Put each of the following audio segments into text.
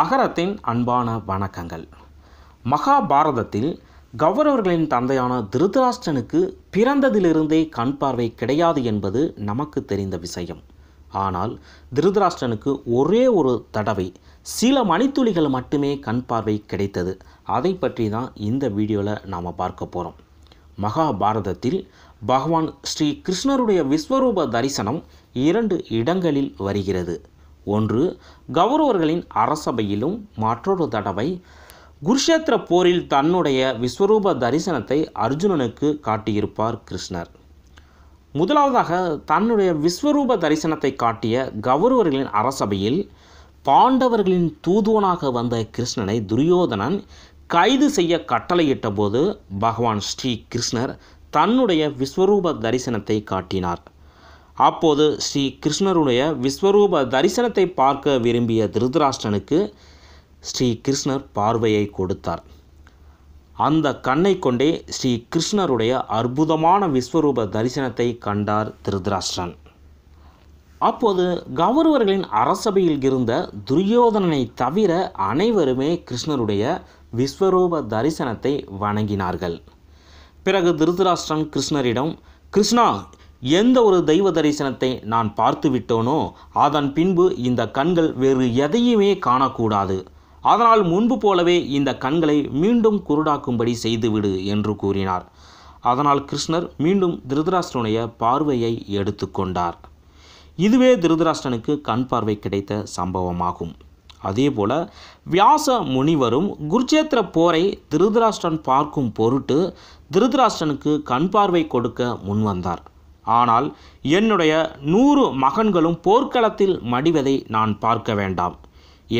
அகரத்தின் அன்பான வணக்கங்கள் மகாபாரதத்தில் கௌரவர்களின் தந்தையான திருதராஷ்டனுக்கு பிறந்ததிலிருந்தே கண் பார்வை கிடையாது என்பது நமக்கு தெரிந்த விஷயம் ஆனால் திருதராஷ்டனுக்கு ஒரே ஒரு தடவை சில மணித்துளிகள் மட்டுமே கண் பார்வை கிடைத்தது அதை பற்றி தான் இந்த வீடியோவில் நாம் பார்க்க போகிறோம் மகாபாரதத்தில் பகவான் ஸ்ரீ கிருஷ்ணருடைய விஸ்வரூப தரிசனம் இரண்டு இடங்களில் வருகிறது ஒன்று கௌரவர்களின் அரசபையிலும் மற்றொரு தடவை குருஷேத்திர போரில் தன்னுடைய விஸ்வரூப தரிசனத்தை அர்ஜுனனுக்கு காட்டியிருப்பார் கிருஷ்ணர் முதலாவதாக தன்னுடைய விஸ்வரூப தரிசனத்தை காட்டிய கௌரவர்களின் அரசபையில் பாண்டவர்களின் தூதுவனாக வந்த கிருஷ்ணனை துரியோதனன் கைது செய்ய கட்டளையிட்ட போது பகவான் ஸ்ரீ கிருஷ்ணர் தன்னுடைய விஸ்வரூப தரிசனத்தை காட்டினார் அப்போது ஸ்ரீ கிருஷ்ணருடைய விஸ்வரூப தரிசனத்தை பார்க்க விரும்பிய திருதராஷ்டனுக்கு ஸ்ரீ கிருஷ்ணர் பார்வையை கொடுத்தார் அந்த கண்ணை கொண்டே ஸ்ரீ கிருஷ்ணருடைய அற்புதமான விஸ்வரூப தரிசனத்தை கண்டார் திருதராஷ்டிரன் அப்போது கௌரவர்களின் அரசபையில் இருந்த துரியோதனனை தவிர அனைவருமே கிருஷ்ணருடைய விஸ்வரூப தரிசனத்தை வணங்கினார்கள் பிறகு திருதராஷ்டிரன் கிருஷ்ணரிடம் கிருஷ்ணா எந்த ஒரு தெய்வ தரிசனத்தை நான் பார்த்து விட்டோனோ அதன் பின்பு இந்த கண்கள் வேறு எதையுமே காணக்கூடாது அதனால் முன்பு போலவே இந்த கண்களை மீண்டும் குருடாக்கும்படி செய்துவிடு என்று கூறினார் அதனால் கிருஷ்ணர் மீண்டும் திருதராஷ்டனுடைய பார்வையை எடுத்துக்கொண்டார் இதுவே திருதராஷ்டனுக்கு கண் பார்வை கிடைத்த சம்பவமாகும் அதேபோல வியாச முனிவரும் குருச்சேத்திர போரை திருதராஷ்டன் பார்க்கும் பொருட்டு திருதராஷ்டனுக்கு கண் பார்வை கொடுக்க முன்வந்தார் ஆனால் என்னுடைய நூறு மகன்களும் போர்க்களத்தில் மடிவதை நான் பார்க்க வேண்டாம்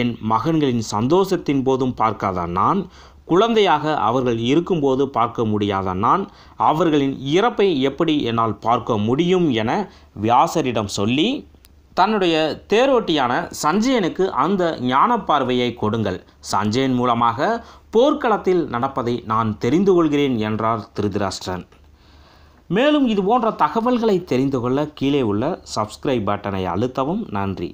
என் மகன்களின் சந்தோஷத்தின் போதும் பார்க்காத நான் குழந்தையாக அவர்கள் இருக்கும்போது பார்க்க முடியாத நான் அவர்களின் இறப்பை எப்படி என்னால் பார்க்க முடியும் என வியாசரிடம் சொல்லி தன்னுடைய தேரோட்டியான சஞ்சயனுக்கு அந்த ஞான பார்வையை கொடுங்கள் சஞ்சயன் மூலமாக போர்க்களத்தில் நடப்பதை நான் தெரிந்து கொள்கிறேன் என்றார் திருதிராஷ்டிரன் மேலும் இது போன்ற தகவல்களை தெரிந்து கொள்ள கீழே உள்ள சப்ஸ்கிரைப் பட்டனை அழுத்தவும் நன்றி